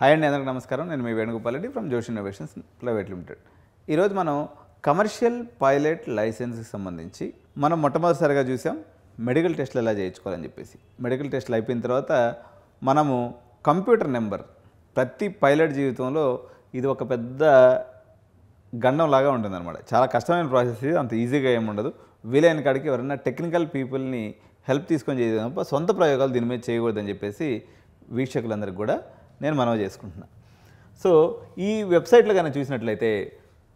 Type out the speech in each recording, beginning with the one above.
hi అండి అందరికి నమస్కారం నేను మీ Venugopal Reddy from Joshi innovations private limited ఈరోజు మనం కమర్షియల్ పైలట్ లైసెన్స్కి సంబంధించి మనం మొట్టమొదటిసారిగా చూసాం మెడికల్ టెస్ట్లు ఎలా చేయించుకోవాలని చెప్పేసి మెడికల్ టెస్ట్లు అయిపోయిన తర్వాత మనము కంప్యూటర్ నెంబర్ ప్రతి పైలట్ జీవితంలో ఇది ఒక పెద్ద గండంలాగా ఉంటుందన్నమాట చాలా కష్టమైన ప్రాసెస్ ఇది అంత ఈజీగా ఏమి ఉండదు వీలైన కాడికి ఎవరైనా టెక్నికల్ పీపుల్ని హెల్ప్ తీసుకొని చేయడం తప్ప సొంత ప్రయోగాలు దీని మీద చేయకూడదని చెప్పేసి వీక్షకులందరికీ కూడా నేను మనవి చేసుకుంటున్నా సో ఈ వెబ్సైట్లో కనుక చూసినట్లయితే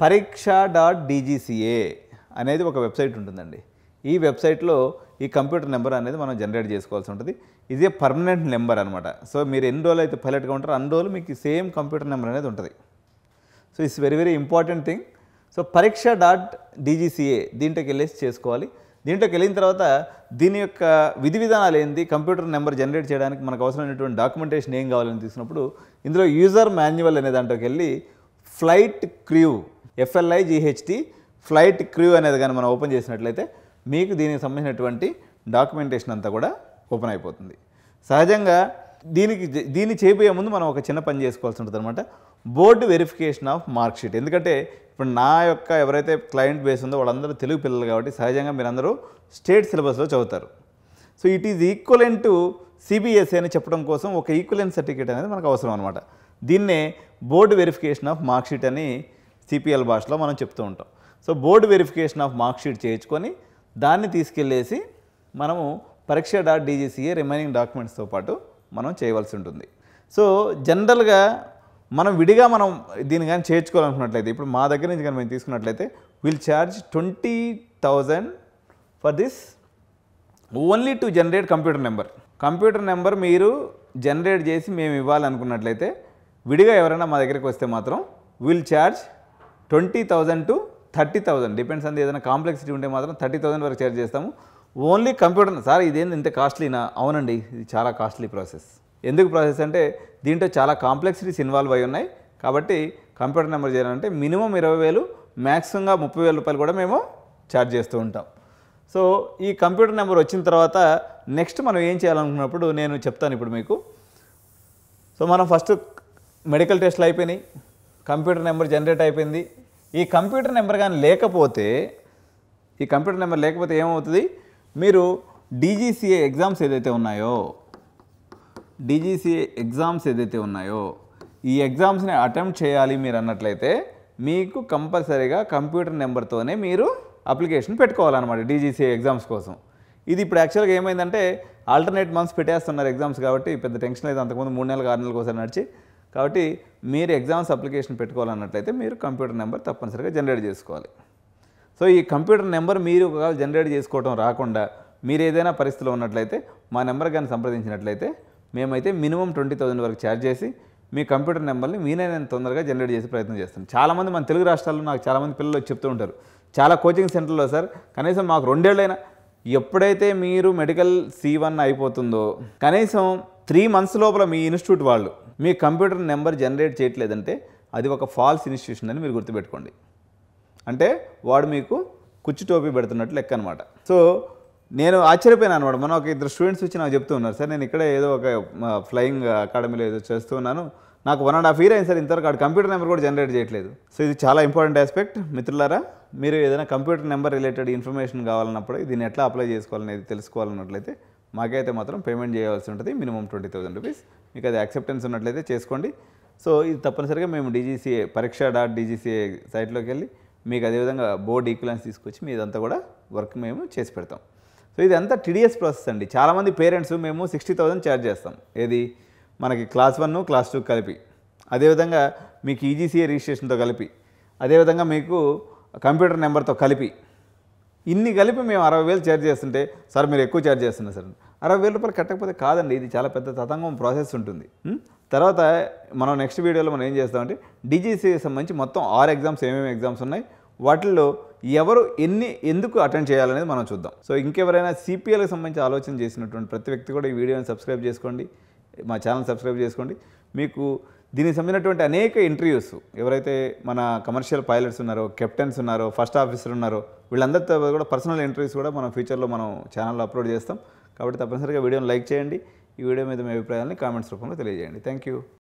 పరీక్ష డాట్ డీజీసీఏ అనేది ఒక వెబ్సైట్ ఉంటుందండి ఈ వెబ్సైట్లో ఈ కంప్యూటర్ నెంబర్ అనేది మనం జనరేట్ చేసుకోవాల్సి ఉంటుంది ఇది పర్మనెంట్ నెంబర్ అనమాట సో మీరు ఎన్ని రోజులు అయితే పైలట్గా ఉంటారో అన్ని రోజులు మీకు సేమ్ కంప్యూటర్ నెంబర్ అనేది ఉంటుంది so it's very very important thing so పరీక్ష డాట్ డీజీసీఏ దీంట్లోకి వెళ్ళేసి చేసుకోవాలి దీంట్లోకి వెళ్ళిన తర్వాత దీని యొక్క విధి విధానాలు ఏంటి కంప్యూటర్ నెంబర్ జనరేట్ చేయడానికి మనకు అవసరమైనటువంటి డాక్యుమెంటేషన్ ఏం కావాలని తీసుకున్నప్పుడు ఇందులో యూజర్ మాన్యువల్ అనే దాంట్లోకి వెళ్ళి flight crew F L I G H T flight crew అనేది కానీ మనం ఓపెన్ చేసినట్లయితే మీకు దీనికి సంబంధించినటువంటి డాక్యుమెంటేషన్ అంతా కూడా ఓపెన్ అయిపోతుంది సహజంగా దీనికి దీన్ని చేయబోయే ముందు మనం ఒక చిన్న పని చేసుకోవాల్సి ఉంటుంది అనమాట బోర్డు వెరిఫికేషన్ ఆఫ్ మార్క్షీట్ ఎందుకంటే ఇప్పుడు నా యొక్క ఎవరైతే క్లయింట్ బేస్ ఉందో వాళ్ళందరూ తెలుగు పిల్లలు కాబట్టి సహజంగా మీరందరూ స్టేట్ సిలబస్లో చదువుతారు so it is equivalent to CBSE అని చెప్పడం కోసం ఒక ఈక్వలెంట్ సర్టిఫికేట్ అనేది మనకు అవసరం అనమాట దీన్నే బోర్డు వెరిఫికేషన్ ఆఫ్ మార్క్షీట్ అని సిపిఎల్ భాషలో మనం చెప్తూ ఉంటాం సో బోర్డు వెరిఫికేషన్ ఆఫ్ మార్క్షీట్ చేయించుకొని దాన్ని తీసుకెళ్ళేసి మనము పరీక్ష డాట్ డీజీసీఏ రిమైనింగ్ డాక్యుమెంట్స్తో పాటు మనం చేయవలసి ఉంటుంది సో జనరల్గా మనం విడిగా మనం దీన్ని కానీ చేర్చుకోవాలనుకున్నట్లయితే ఇప్పుడు మా దగ్గర నుంచి కానీ మేము తీసుకున్నట్లయితే will charge twenty thousand for this only to generate computer number computer number మీరు జనరేట్ చేసి మేము ఇవ్వాలనుకున్నట్లయితే విడిగా ఎవరైనా మా దగ్గరికి వస్తే మాత్రం will charge twenty thousand to thirty thousand depends అంది ఏదైనా కాంప్లెక్సిటీ ఉంటే మాత్రం థర్టీ థౌజండ్ వరకు ఛార్జ్ చేస్తాము ఓన్లీ కంప్యూటర్ సార్ ఇదేంది ఇంత కాస్ట్లీనా అవునండి ఇది చాలా కాస్ట్లీ ప్రాసెస్ ఎందుకు ప్రాసెస్ అంటే దీంట్లో చాలా కాంప్లెక్సిటీస్ ఇన్వాల్వ్ అయి ఉన్నాయి కాబట్టి కంప్యూటర్ నెంబర్ చేయాలంటే మినిమం ఇరవై వేలు మ్యాక్సిమంగా ముప్పై వేల రూపాయలు కూడా మేము ఛార్జ్ చేస్తూ ఉంటాం సో ఈ కంప్యూటర్ నెంబర్ వచ్చిన తర్వాత నెక్స్ట్ మనం ఏం చేయాలనుకున్నప్పుడు నేను చెప్తాను ఇప్పుడు మీకు సో మనం ఫస్ట్ మెడికల్ టెస్ట్లు అయిపోయినాయి కంప్యూటర్ నెంబర్ జనరేట్ అయిపోయింది ఈ కంప్యూటర్ నెంబర్ కానీ లేకపోతే ఈ కంప్యూటర్ నెంబర్ లేకపోతే ఏమవుతుంది మీరు డీజీసీఏ ఎగ్జామ్స్ ఏదైతే ఉన్నాయో డీజీసీఏ ఎగ్జామ్స్ ఏదైతే ఉన్నాయో ఈ ఎగ్జామ్స్ని అటెంప్ట్ చేయాలి మీరు అన్నట్లయితే మీకు కంపల్సరీగా కంప్యూటర్ నెంబర్తోనే మీరు అప్లికేషన్ పెట్టుకోవాలన్నమాట డీజీసీఏ ఎగ్జామ్స్ కోసం ఇది ఇప్పుడు యాక్చువల్గా ఏమైందంటే ఆల్టర్నేట్ మంత్స్ పెట్టేస్తున్నారు ఎగ్జామ్స్ కాబట్టి పెద్ద టెన్షన్ లేదు అంతకుముందు మూడు నెలలు ఆరు నెలలకు కోసం నడిచి కాబట్టి మీరు ఎగ్జామ్స్ అప్లికేషన్ పెట్టుకోవాలన్నట్లయితే మీరు కంప్యూటర్ నెంబర్ తప్పనిసరిగా జనరేట్ చేసుకోవాలి సో ఈ కంప్యూటర్ నెంబర్ మీరు జనరేట్ చేసుకోవడం రాకుండా మీరు ఏదైనా పరిస్థితిలో ఉన్నట్లయితే మా నెంబర్ కానీ సంప్రదించినట్లయితే మేమైతే మినిమం ట్వంటీ థౌసండ్ వరకు ఛార్జ్ చేసి మీ కంప్యూటర్ నెంబర్ని మీనే నేను తొందరగా జనరేట్ చేసే ప్రయత్నం చేస్తాను చాలామంది మన తెలుగు రాష్ట్రాల్లో నాకు చాలామంది పిల్లలు చెప్తూ ఉంటారు చాలా కోచింగ్ సెంటర్లో సార్ కనీసం మాకు రెండేళ్ళైనా ఎప్పుడైతే మీరు మెడికల్ సి వన్ అయిపోతుందో కనీసం త్రీ మంత్స్ లోపల మీ ఇన్స్టిట్యూట్ వాళ్ళు మీ కంప్యూటర్ నెంబర్ జనరేట్ చేయట్లేదంటే అది ఒక ఫాల్స్ ఇన్స్టిట్యూషన్ అని మీరు గుర్తుపెట్టుకోండి అంటే వాడు మీకు కుచ్చి టోపీ పెడుతున్నట్లు లెక్క అనమాట సో నేను ఆశ్చర్యపోయాను అనమాట మన ఒక ఇద్దరు స్టూడెంట్స్ వచ్చి నాకు చెప్తూ ఉన్నారు సార్ నేను ఇక్కడే ఏదో ఒక ఫ్లయింగ్ అకాడమీలో ఏదో చేస్తూ ఉన్నాను నాకు వన్ అండ్ హాఫ్ ఇయర్ అయింది సార్ ఇంతవరకు అక్కడ కంప్యూటర్ నెంబర్ కూడా జనరేట్ చేయట్లేదు సో ఇది చాలా ఇంపార్టెంట్ ఆస్పెక్ట్ మిత్రులారా మీరు ఏదైనా కంప్యూటర్ నెంబర్ రిలేటెడ్ ఇన్ఫర్మేషన్ కావాలన్నప్పుడు దీన్ని ఎట్లా అప్లై చేసుకోవాలనేది తెలుసుకోవాలన్నట్లయితే మాకైతే మాత్రం పేమెంట్ చేయవలసి ఉంటుంది మినిమం ట్వంటీ థౌసండ్ రూపీస్ మీకు అది యాక్సెప్టెన్స్ ఉన్నట్లయితే చేసుకోండి సో ఇది తప్పనిసరిగా మేము డీజీసీఏ పరీక్ష డాట్ డీజీసీఏ సైట్లోకి వెళ్ళి మీకు అదేవిధంగా బోర్డ్ ఈక్వలెన్స్ తీసుకొచ్చి మీదంతా కూడా వర్క్ మేము చేసి పెడతాం సో ఇది అంతా టీడీఎస్ ప్రాసెస్ అండి చాలామంది పేరెంట్స్ మేము సిక్స్టీ థౌజండ్ ఛార్జ్ చేస్తాం ఏది మనకి క్లాస్ వన్ క్లాస్ టూ కలిపి అదేవిధంగా మీకు ఈజీసీఏ e రిజిస్ట్రేషన్తో కలిపి అదేవిధంగా మీకు కంప్యూటర్ నెంబర్తో కలిపి ఇన్ని కలిపి మేము అరవై వేలు ఛార్జ్ చేస్తుంటే సార్ మీరు ఎక్కువ ఛార్జ్ చేస్తున్నారు సార్ అరవై వేల రూపాయలు కట్టకపోతే కాదండి ఇది చాలా పెద్ద తతంగం ప్రాసెస్ ఉంటుంది తర్వాత మనం నెక్స్ట్ వీడియోలో మనం ఏం చేస్తామంటే డీజీసీఏ సంబంధించి మొత్తం ఆరు ఎగ్జామ్స్ ఏమేమి ఎగ్జామ్స్ ఉన్నాయి వాటిల్లో ఎవరు ఎన్ని ఎందుకు అటెండ్ చేయాలనేది మనం చూద్దాం సో ఇంకెవరైనా సిపిఎల్కి సంబంధించి ఆలోచన చేసినటువంటి ప్రతి వ్యక్తి కూడా ఈ వీడియోని సబ్స్క్రైబ్ చేసుకోండి మా ఛానల్ సబ్స్క్రైబ్ చేసుకోండి మీకు దీనికి సంబంధించినటువంటి అనేక ఇంటర్వ్యూస్ ఎవరైతే మన కమర్షియల్ పైలట్స్ ఉన్నారో కెప్టెన్స్ ఉన్నారో ఫస్ట్ ఆఫీసర్ ఉన్నారో వీళ్ళందరితో కూడా పర్సనల్ ఇంటర్వ్యూస్ కూడా మనం ఫ్యూచర్లో మనం ఛానల్లో అప్లోడ్ చేస్తాం కాబట్టి తప్పనిసరిగా వీడియోని లైక్ చేయండి ఈ వీడియో మీద మీ అభిప్రాయాన్ని కామెంట్స్ రూపంలో తెలియజేయండి థ్యాంక్ యూ